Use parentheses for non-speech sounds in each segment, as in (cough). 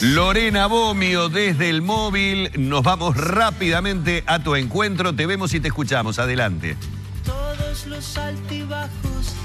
Lorena Bomio desde el móvil, nos vamos rápidamente a tu encuentro, te vemos y te escuchamos, adelante. Todos los altibajos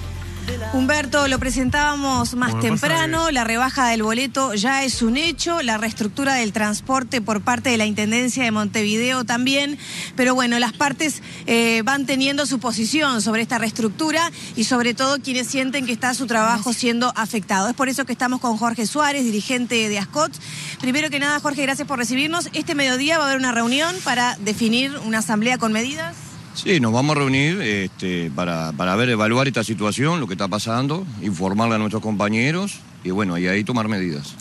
Humberto, lo presentábamos más temprano, la rebaja del boleto ya es un hecho, la reestructura del transporte por parte de la Intendencia de Montevideo también, pero bueno, las partes eh, van teniendo su posición sobre esta reestructura y sobre todo quienes sienten que está su trabajo siendo afectado. Es por eso que estamos con Jorge Suárez, dirigente de ASCOT. Primero que nada, Jorge, gracias por recibirnos. Este mediodía va a haber una reunión para definir una asamblea con medidas. Sí, nos vamos a reunir este, para, para, ver, evaluar esta situación, lo que está pasando, informarle a nuestros compañeros y bueno, y ahí tomar medidas.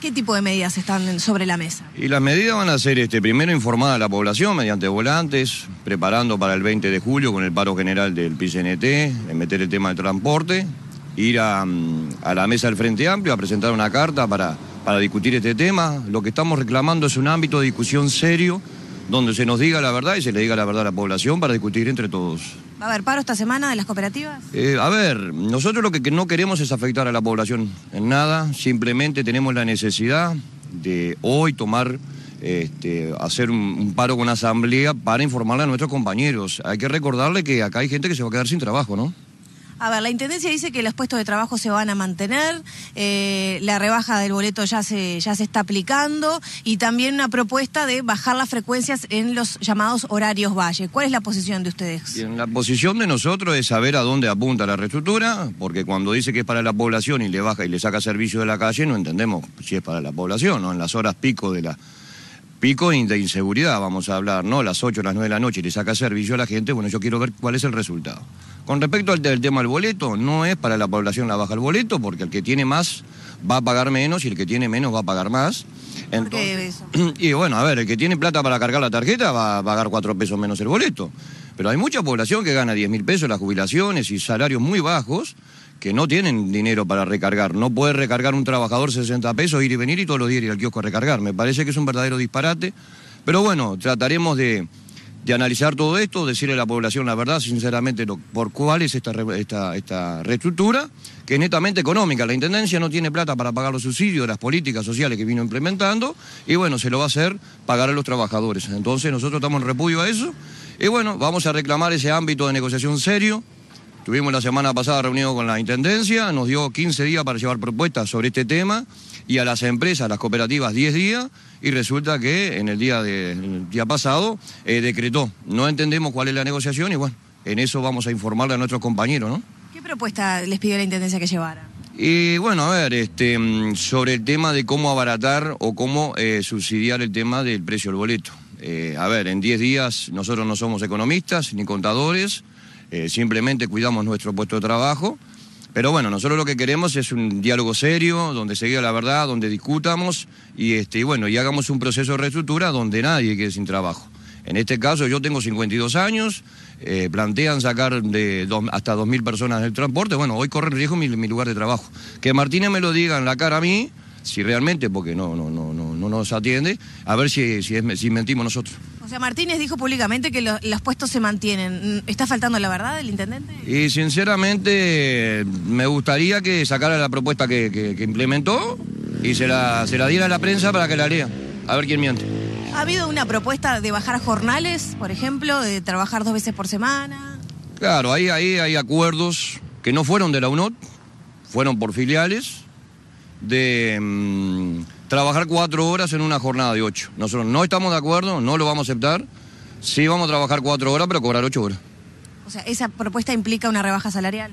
¿Qué tipo de medidas están sobre la mesa? Y las medidas van a ser, este, primero, informar a la población mediante volantes, preparando para el 20 de julio con el paro general del PCNT, meter el tema del transporte, ir mm, a, la mesa del Frente Amplio a presentar una carta para, para discutir este tema. Lo que estamos reclamando es un ámbito de discusión serio donde se nos diga la verdad y se le diga la verdad a la población para discutir entre todos. ¿Va a haber paro esta semana de las cooperativas? Eh, a ver, nosotros lo que no queremos es afectar a la población en nada, simplemente tenemos la necesidad de hoy tomar... Este, hacer un, un, paro con asamblea para informarle a nuestros compañeros. Hay que recordarle que acá hay gente que se va a quedar sin trabajo, ¿no? A ver, la Intendencia dice que los puestos de trabajo se van a mantener, eh, la rebaja del boleto ya se, ya se está aplicando y también una propuesta de bajar las frecuencias en los llamados horarios valle. ¿Cuál es la posición de ustedes? Bien, la posición de nosotros es saber a dónde apunta la reestructura, porque cuando dice que es para la población y le baja y le saca servicio de la calle, no entendemos si es para la población ¿no? en las horas pico de la... Pico de inseguridad, vamos a hablar, ¿no? Las 8, las 9 de la noche y le saca servicio a la gente, bueno, yo quiero ver cuál es el resultado. Con respecto al tema del boleto, no es para la población la baja el boleto, porque el que tiene más va a pagar menos y el que tiene menos va a pagar más. Entonces, (clears throat) Y bueno, a ver, el que tiene plata para cargar la tarjeta va a pagar cuatro pesos menos el boleto. Pero hay mucha población que gana 10 mil pesos las jubilaciones y salarios muy bajos que no tienen dinero para recargar. No puede recargar un trabajador 60 pesos, ir y venir y todos los días ir al kiosco a recargar. Me parece que es un verdadero disparate. Pero bueno, trataremos de, de analizar todo esto, decirle a la población la verdad, sinceramente, por cuál es esta, esta, reestructura, que es netamente económica. La Intendencia no tiene plata para pagar los subsidios, las políticas sociales que vino implementando, y bueno, se lo va a hacer pagar a los trabajadores. Entonces nosotros estamos en repudio a eso, y bueno, vamos a reclamar ese ámbito de negociación serio, Tuvimos la semana pasada reunido con la Intendencia, nos dio 15 días para llevar propuestas sobre este tema y a las empresas, a las cooperativas, 10 días y resulta que en el día, de, día pasado eh, decretó. No entendemos cuál es la negociación y bueno, en eso vamos a informarle a nuestros compañeros, ¿no? ¿Qué propuesta les pidió la Intendencia que llevara? Y bueno, a ver, este, mm, sobre el tema de cómo abaratar o cómo eh, subsidiar el tema del precio del boleto. Eh, a ver, en 10 días nosotros no somos economistas ni contadores, eh, simplemente cuidamos nuestro puesto de trabajo. Pero bueno, nosotros lo que queremos es un diálogo serio, donde se diga la verdad, donde discutamos y, este, bueno, y hagamos un proceso de reestructura donde nadie quede sin trabajo. En este caso yo tengo 52 años, eh, plantean sacar de hasta 2.000 personas del transporte, bueno, hoy corre riesgo mi, lugar de trabajo. Que Martínez me lo diga en la cara a mí, si realmente, porque no, no, no, no, no nos atiende, a ver si, si, si mentimos nosotros. O sea, Martínez dijo públicamente que los puestos se mantienen. ¿Está faltando la verdad el intendente? Y sinceramente me gustaría que sacara la propuesta que, implementó y se la, se la diera a la prensa para que la lea. A ver quién miente. ¿Ha habido una propuesta de bajar jornales, por ejemplo, de trabajar dos veces por semana? Claro, ahí, ahí hay acuerdos que no fueron de la UNOT, fueron por filiales, de... Mm, trabajar cuatro horas en una jornada de ocho. Nosotros no estamos de acuerdo, no lo vamos a aceptar. Sí vamos a trabajar cuatro horas, pero cobrar ocho horas. O sea, ¿esa propuesta implica una rebaja salarial?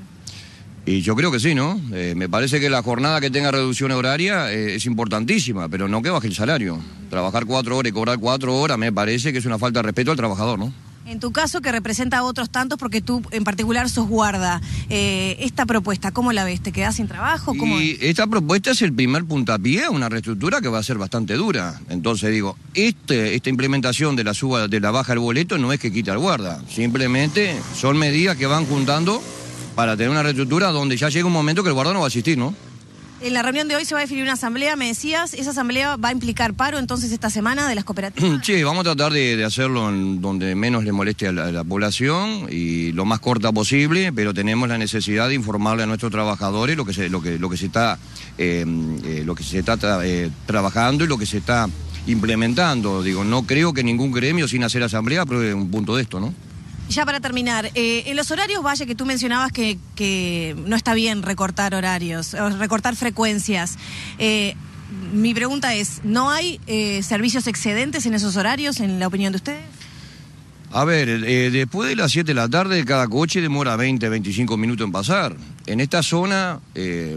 Y yo creo que sí, ¿no? Eh, me parece que la jornada que tenga reducción horaria eh, es importantísima, pero no que baje el salario. Trabajar cuatro horas y cobrar cuatro horas me parece que es una falta de respeto al trabajador, ¿no? En tu caso, que representa a otros tantos, porque tú en particular sos guarda, eh, esta propuesta, ¿cómo la ves? ¿Te quedás sin trabajo? ¿Cómo esta propuesta es el primer puntapié a una reestructura que va a ser bastante dura. Entonces digo, este, esta implementación de la suba, de la baja del boleto no es que quita al guarda, simplemente son medidas que van juntando para tener una reestructura donde ya llega un momento que el guarda no va a asistir, ¿no? En la reunión de hoy se va a definir una asamblea, me decías, esa asamblea va a implicar paro entonces esta semana de las cooperativas. (clears throat) Sí, vamos a tratar de, hacerlo en donde menos le moleste a la, población y lo más corta posible, pero tenemos la necesidad de informarle a nuestros trabajadores lo que se, lo que, lo que se está, em, eh, lo que se está eh, trabajando y lo que se está implementando. Digo, no creo que ningún gremio sin hacer asamblea es un punto de esto, ¿no? Ya para terminar, eh, en los horarios, Valle, que tú mencionabas que, no está bien recortar horarios, recortar frecuencias. Eh, mi pregunta es, ¿no hay eh, servicios excedentes en esos horarios, en la opinión de ustedes? A ver, después de las 7 de la tarde, cada coche demora 20, 25 minutos en pasar. En esta zona,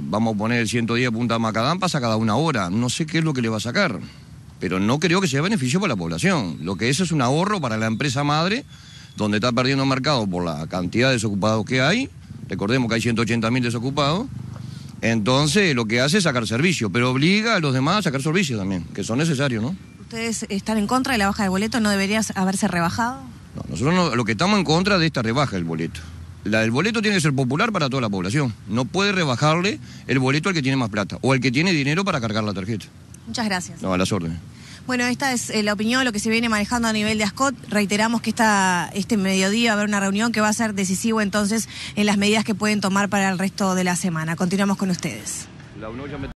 vamos a poner el 110 Punta Macadam, pasa cada una hora. No sé qué es lo que le va a sacar, pero no creo que sea beneficio para la población. Lo que eso es un ahorro para la empresa madre donde está perdiendo mercado por la cantidad de desocupados que hay, recordemos que hay 180.000 desocupados, entonces lo que hace es sacar servicio, pero obliga a los demás a sacar servicios también, que son necesarios, ¿no? ¿Ustedes están en contra de la baja de boleto? ¿No debería haberse rebajado? No, nosotros lo que estamos en contra de esta rebaja del boleto. La, el boleto tiene que ser popular para toda la población. No puede rebajarle el boleto al que tiene más plata o al que tiene dinero para cargar la tarjeta. Muchas gracias. No, a las órdenes. Bueno, esta es eh, la opinión lo que se viene manejando a nivel de ASCOT. Reiteramos que esta, este mediodía va a haber una reunión que va a ser decisivo entonces en las medidas que pueden tomar para el resto de la semana. Continuamos con ustedes.